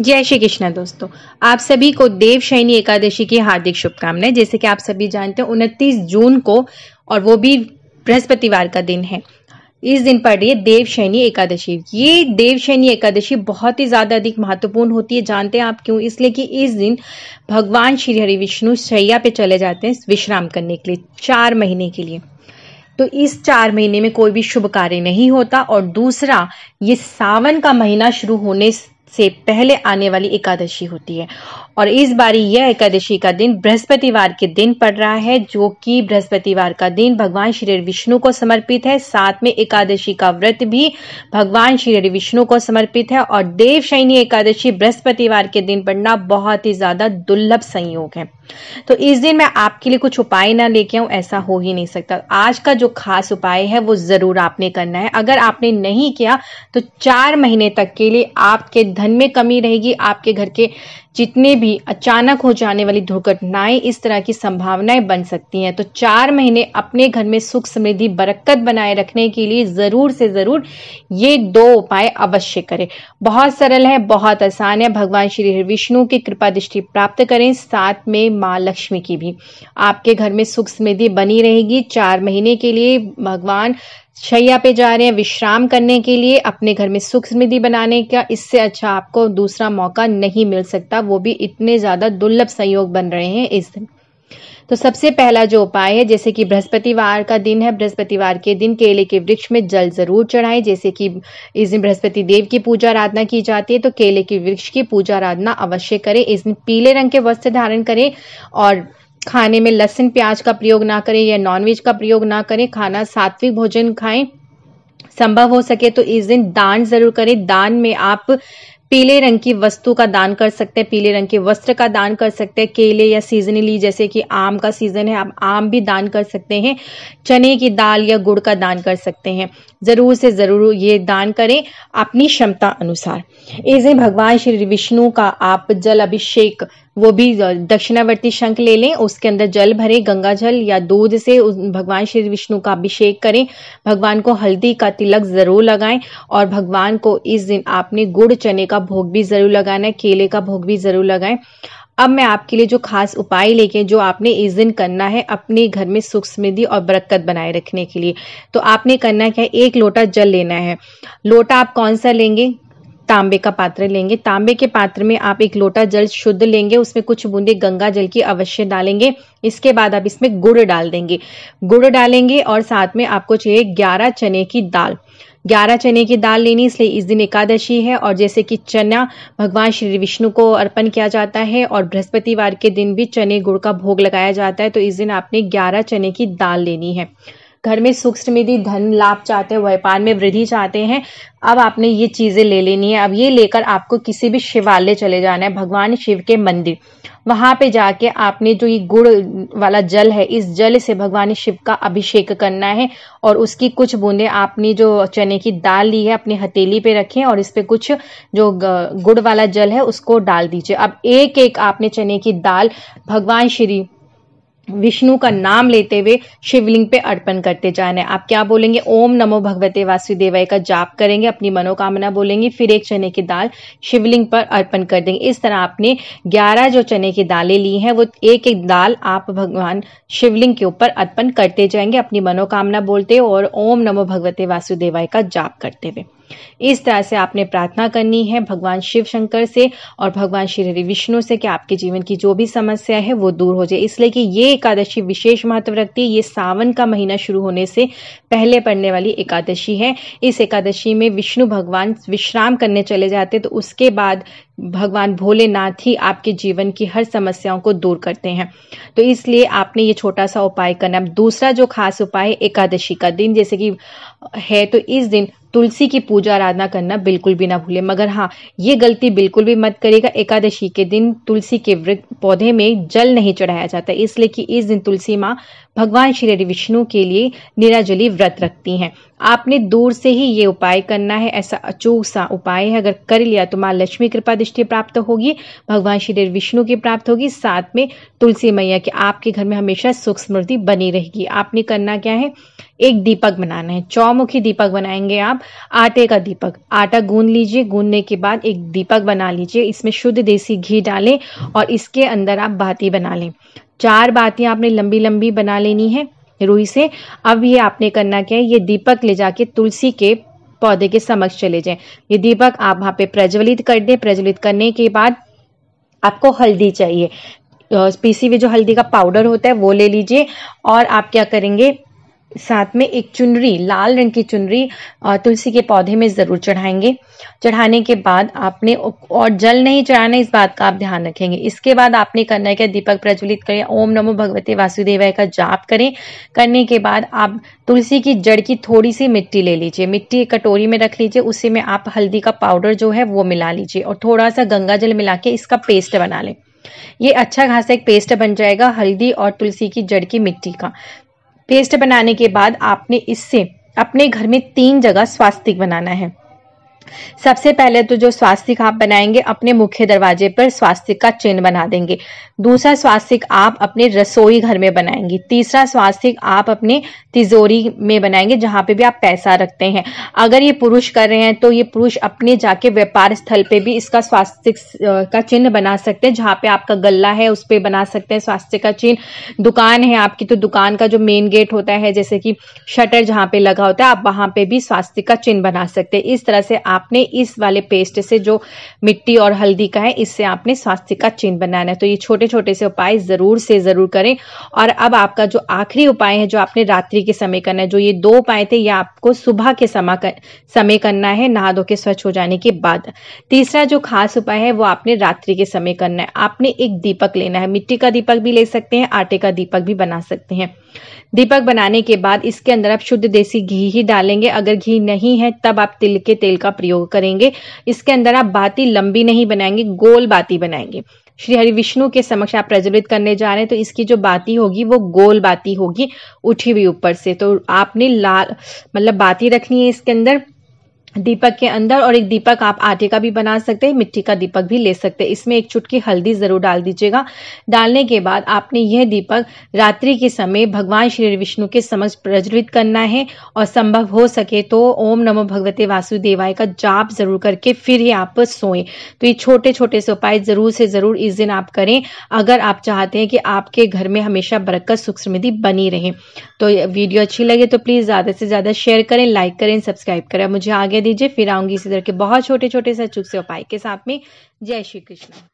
जय श्री कृष्ण दोस्तों आप सभी को देव शैनी एकादशी की हार्दिक शुभकामनाएं जैसे कि आप सभी जानते हैं उनतीस जून को और वो भी बृहस्पतिवार का दिन है इस दिन पर रही है देव शैनी एकादशी ये देव शैनी एकादशी बहुत ही ज्यादा अधिक महत्वपूर्ण होती है जानते हैं आप क्यों इसलिए कि इस दिन भगवान श्री हरि विष्णु शैया पे चले जाते हैं विश्राम करने के लिए चार महीने के लिए तो इस चार महीने में कोई भी शुभ कार्य नहीं होता और दूसरा ये सावन का महीना शुरू होने से पहले आने वाली एकादशी होती है और इस बारी यह एकादशी का दिन बृहस्पतिवार के दिन पड़ रहा है जो कि बृहस्पतिवार का दिन भगवान श्री विष्णु को समर्पित है साथ में एकादशी का व्रत भी भगवान श्री विष्णु को समर्पित है और देवशैनी एकादशी बृहस्पतिवार के दिन पड़ना बहुत ही ज्यादा दुर्लभ संयोग है तो इस दिन मैं आपके लिए कुछ उपाय ना लेके आऊं ऐसा हो ही नहीं सकता आज का जो खास उपाय है वो ज़रूर आपने करना है अगर आपने नहीं किया तो चार महीने तक के लिए आपके धन में कमी रहेगी आपके घर के जितने भी अचानक हो जाने वाली दुर्घटनाएं इस तरह की संभावनाएं बन सकती हैं तो चार महीने अपने घर में सुख समृद्धि बरकत बनाए रखने के लिए जरूर से जरूर ये दो उपाय अवश्य करें बहुत सरल है बहुत आसान है भगवान श्री विष्णु की कृपा दृष्टि प्राप्त करें साथ में माँ लक्ष्मी की भी आपके घर में सुख समृद्धि बनी रहेगी चार महीने के लिए भगवान शैया पे जा रहे हैं विश्राम करने के लिए अपने घर में सुख समृद्धि बनाने का इससे अच्छा आपको दूसरा मौका नहीं मिल सकता वो भी इतने ज़्यादा दुर्लभ संयोग बन रहे हैं इस दिन तो सबसे पहला जो उपाय है जैसे कि बृहस्पतिवार का दिन है बृहस्पतिवार के दिन केले के वृक्ष में जल जरूर चढ़ाएं जैसे कि इस दिन बृहस्पति देव की पूजा आराधना की जाती है तो केले के वृक्ष की पूजा आराधना अवश्य करें इस दिन पीले रंग के वस्त्र धारण करें और खाने में लहसुन प्याज का प्रयोग ना करें या नॉनवेज का प्रयोग ना करें खाना सात्विक भोजन खाएं संभव हो सके तो इस दिन दान जरूर करें दान में आप पीले रंग की वस्तु का दान कर सकते हैं पीले रंग के वस्त्र का दान कर सकते हैं केले या सीजनली जैसे कि आम का सीजन है आप आम भी दान कर सकते हैं चने की दाल या गुड़ का दान कर सकते हैं जरूर से जरूर ये दान करें अपनी क्षमता अनुसार इस दिन भगवान श्री विष्णु का आप जल अभिषेक वो भी दक्षिणावर्ती शंख ले लें उसके अंदर जल भरें गंगा जल या दूध से भगवान श्री विष्णु का अभिषेक करें भगवान को हल्दी का तिलक जरूर लगाएं और भगवान को इस दिन आपने गुड़ चने का भोग भी जरूर लगाना है केले का भोग भी जरूर लगाएं अब मैं आपके लिए जो खास उपाय लेके जो आपने इस दिन करना है अपने घर में सुख समृद्धि और बरकत बनाए रखने के लिए तो आपने करना क्या है एक लोटा जल लेना है लोटा आप कौन सा लेंगे तांबे का पात्र लेंगे तांबे के पात्र में आप एक लोटा जल शुद्ध लेंगे उसमें कुछ बूंदे गंगा जल की अवश्य डालेंगे इसके बाद आप इसमें गुड़ डाल देंगे गुड़ डालेंगे और साथ में आपको चाहिए ग्यारह चने की दाल ग्यारह चने की दाल लेनी इसलिए इस दिन एकादशी है और जैसे कि चना भगवान श्री विष्णु को अर्पण किया जाता है और बृहस्पतिवार के दिन भी चने गुड़ का भोग लगाया जाता है तो इस दिन आपने ग्यारह चने की दाल लेनी है घर में सुख समृद्धि धन लाभ चाहते हैं व्यापार में वृद्धि चाहते हैं अब आपने ये चीजें ले लेनी है अब ये लेकर आपको किसी भी शिवालय चले जाना है भगवान शिव के मंदिर वहां पे जाके आपने जो ये गुड़ वाला जल है इस जल से भगवान शिव का अभिषेक करना है और उसकी कुछ बूंदे आपने जो चने की दाल ली है अपनी हथेली पे रखें और इस पे कुछ जो गुड़ वाला जल है उसको डाल दीजिए अब एक एक आपने चने की दाल भगवान श्री विष्णु का नाम लेते हुए शिवलिंग पे अर्पण करते जाना है आप क्या बोलेंगे ओम नमो भगवते वासुदेवाय का जाप करेंगे अपनी मनोकामना बोलेंगे फिर एक चने की दाल शिवलिंग पर अर्पण कर देंगे इस तरह आपने 11 जो चने की दालें ली हैं वो एक एक दाल आप भगवान शिवलिंग के ऊपर अर्पण करते जाएंगे अपनी मनोकामना बोलते और ओम नमो भगवते वासुदेवाय का जाप करते हुए इस तरह से आपने प्रार्थना करनी है भगवान शिव शंकर से और भगवान श्री हरि विष्णु से कि आपके जीवन की जो भी समस्या है वो दूर हो जाए इसलिए कि ये एकादशी विशेष महत्व रखती है ये सावन का महीना शुरू होने से पहले पड़ने वाली एकादशी है इस एकादशी में विष्णु भगवान विश्राम करने चले जाते तो उसके बाद भगवान भोलेनाथ ही आपके जीवन की हर समस्याओं को दूर करते हैं तो इसलिए आपने ये छोटा सा उपाय करना दूसरा जो खास उपाय है एकादशी का दिन जैसे कि है तो इस दिन तुलसी की पूजा आराधना करना बिल्कुल भी ना भूले मगर हाँ ये गलती बिल्कुल भी मत करेगा एकादशी के दिन तुलसी के वृक्ष पौधे में जल नहीं चढ़ाया जाता इसलिए कि इस दिन तुलसी माँ भगवान श्री विष्णु के लिए निराजली व्रत रखती हैं आपने दूर से ही ये उपाय करना है ऐसा अचूक सा उपाय है अगर कर लिया तो माँ लक्ष्मी कृपा दृष्टि प्राप्त होगी भगवान श्री विष्णु की प्राप्त होगी साथ में तुलसी मैया की आपके घर में हमेशा सुख समृद्धि बनी रहेगी आपने करना क्या है एक दीपक बनाना है चौमुखी दीपक बनाएंगे आप आटे का दीपक आटा गूंद लीजिए गूंदने के बाद एक दीपक बना लीजिए इसमें शुद्ध देसी घी डालें और इसके अंदर आप बाती बना लें चार बातें आपने लंबी लंबी बना लेनी है रूई से अब ये आपने करना क्या है ये दीपक ले जाके तुलसी के पौधे के समक्ष चले जाएं ये दीपक आप वहां पे प्रज्वलित कर दें प्रज्वलित करने के बाद आपको हल्दी चाहिए पीसी हुई जो हल्दी का पाउडर होता है वो ले लीजिए और आप क्या करेंगे साथ में एक चुनरी लाल रंग की चुनरी तुलसी के पौधे में ज़रूर चढ़ाएंगे चढ़ाने के बाद आपने और जल नहीं चढ़ाना इस बात का आप ध्यान रखेंगे इसके बाद आपने करना है क्या दीपक प्रज्वलित करें ओम नमो भगवते वासुदेवाय का जाप करें करने के बाद आप तुलसी की जड़ की थोड़ी सी मिट्टी ले लीजिए मिट्टी कटोरी में रख लीजिए उसी में आप हल्दी का पाउडर जो है वो मिला लीजिए और थोड़ा सा गंगा जल मिला के इसका पेस्ट बना लें ये अच्छा खासा एक पेस्ट बन जाएगा हल्दी और तुलसी की जड़ की मिट्टी का पेस्ट बनाने के बाद आपने इससे अपने घर में तीन जगह स्वास्तिक बनाना है सबसे पहले तो जो स्वास्तिक आप बनाएंगे अपने मुख्य दरवाजे पर स्वास्तिक का चिन्ह बना देंगे दूसरा स्वास्तिक आप अपने रसोई घर में बनाएंगे तीसरा स्वास्तिक आप अपने तिजोरी में बनाएंगे जहां पे भी आप पैसा रखते हैं अगर ये पुरुष कर रहे हैं तो ये पुरुष अपने जाके व्यापार स्थल पे भी इसका स्वास्तिक का चिन्ह बना सकते हैं जहां पे आपका गला है उस पर बना सकते हैं स्वास्थ्य का चिन्ह दुकान है आपकी तो दुकान का जो मेन गेट होता है जैसे कि शटर जहां पे लगा होता है आप वहां पे भी स्वास्थ्य का चिन्ह बना सकते हैं इस तरह से आप आपने इस वाले पेस्ट से जो मिट्टी और हल्दी का है इससे आपने स्वास्थ्य का चिन्ह बनाना है तो ये छोटे छोटे से उपाय ज़रूर से ज़रूर करें और अब आपका जो आखिरी उपाय है जो आपने रात्रि के समय करना है जो ये दो उपाय थे ये आपको सुबह के समा कर, समय करना है नहा धो के स्वच्छ हो जाने के बाद तीसरा जो खास उपाय है वो आपने रात्रि के समय करना है आपने एक दीपक लेना है मिट्टी का दीपक भी ले सकते हैं आटे का दीपक भी बना सकते हैं दीपक बनाने के बाद इसके अंदर आप शुद्ध देसी घी ही डालेंगे अगर घी नहीं है तब आप तिल के तेल का प्रयोग करेंगे इसके अंदर आप बाती लंबी नहीं बनाएंगे गोल बाती बनाएंगे श्री हरि विष्णु के समक्ष आप प्रज्वलित करने जा रहे हैं तो इसकी जो बाती होगी वो गोल बाती होगी उठी हुई ऊपर से तो आपने लाल मतलब बाती रखनी है इसके अंदर दीपक के अंदर और एक दीपक आप आटे का भी बना सकते हैं मिट्टी का दीपक भी ले सकते हैं इसमें एक चुटकी हल्दी ज़रूर डाल दीजिएगा डालने के बाद आपने यह दीपक रात्रि के समय भगवान श्री विष्णु के समक्ष प्रज्वलित करना है और संभव हो सके तो ओम नमो भगवते वासुदेवाय का जाप ज़रूर करके फिर ही आप सोए तो ये छोटे छोटे से उपाय ज़रूर से ज़रूर इस दिन आप करें अगर आप चाहते हैं कि आपके घर में हमेशा बरकत सुख समृद्धि बनी रहे तो वीडियो अच्छी लगे तो प्लीज़ ज़्यादा से ज़्यादा शेयर करें लाइक करें सब्सक्राइब करें मुझे आगे दीजिए फिर आऊंगी इसी तरह के बहुत छोटे छोटे से अचूक से उपाय के साथ में जय श्री कृष्ण